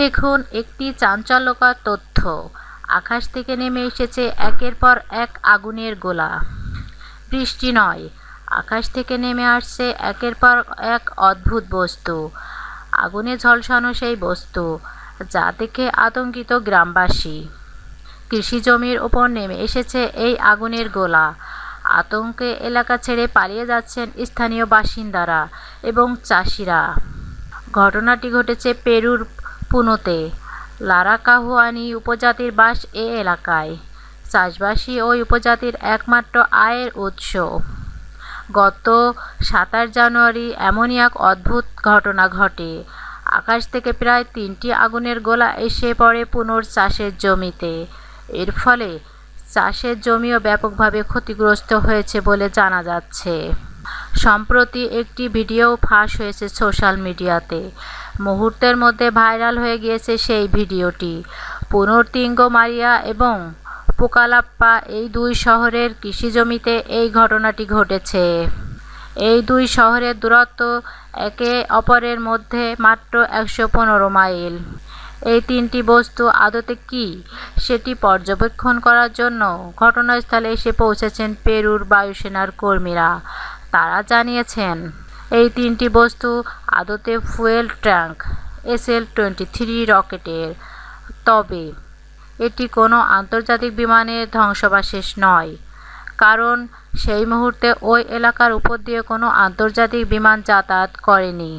দেখুন একটি চাঞ্চল্যকর তথ্য আকাশ থেকে নেমে এসেছে একের পর এক আগুনের গোলা বৃষ্টি নয় আকাশ থেকে নেমে আসছে একের পর এক অদ্ভুত বস্তু আগুনে ঝলসানো সেই বস্তু যা দেখে আতঙ্কিত গ্রামবাসী কৃষি জমির ওপর নেমে এসেছে এই আগুনের গোলা আতঙ্কে এলাকা ছেড়ে পালিয়ে যাচ্ছেন স্থানীয় বাসিন্দারা এবং চাষিরা ঘটনাটি ঘটেছে পেরুর পুনোতে লারাকাহুয়ানি উপজাতির বাস এ এলাকায় চাষবাসী ওই উপজাতির একমাত্র আয়ের উৎস গত সাতাশ জানুয়ারি এমনই এক অদ্ভুত ঘটনা ঘটে আকাশ থেকে প্রায় তিনটি আগুনের গোলা এসে পড়ে পুনর চাষের জমিতে এর ফলে চাষের জমিও ব্যাপকভাবে ক্ষতিগ্রস্ত হয়েছে বলে জানা যাচ্ছে সম্প্রতি একটি ভিডিও ফাঁস হয়েছে সোশ্যাল মিডিয়াতে মুহূর্তের মধ্যে ভাইরাল হয়ে গিয়েছে সেই ভিডিওটি পুনর্তিঙ্গ মারিয়া এবং পোকালাপ্পা এই দুই শহরের কৃষি জমিতে এই ঘটনাটি ঘটেছে এই দুই শহরের দূরত্ব একে অপরের মধ্যে মাত্র একশো পনেরো মাইল এই তিনটি বস্তু আদতে কি সেটি পর্যবেক্ষণ করার জন্য ঘটনাস্থলে এসে পৌঁছেছেন পেরুর বায়ুসেনার কর্মীরা তারা জানিয়েছেন এই তিনটি বস্তু আদতে fuel tank SL twenty three রকেটের তবে এটি কোনো আন্তর্জাতিক বিমানের ধ্বংসাবশেষ নয় কারণ সেই মুহূর্তে ওই এলাকার উপর দিয়ে কোনো আন্তর্জাতিক বিমান যাতায়াত করেনি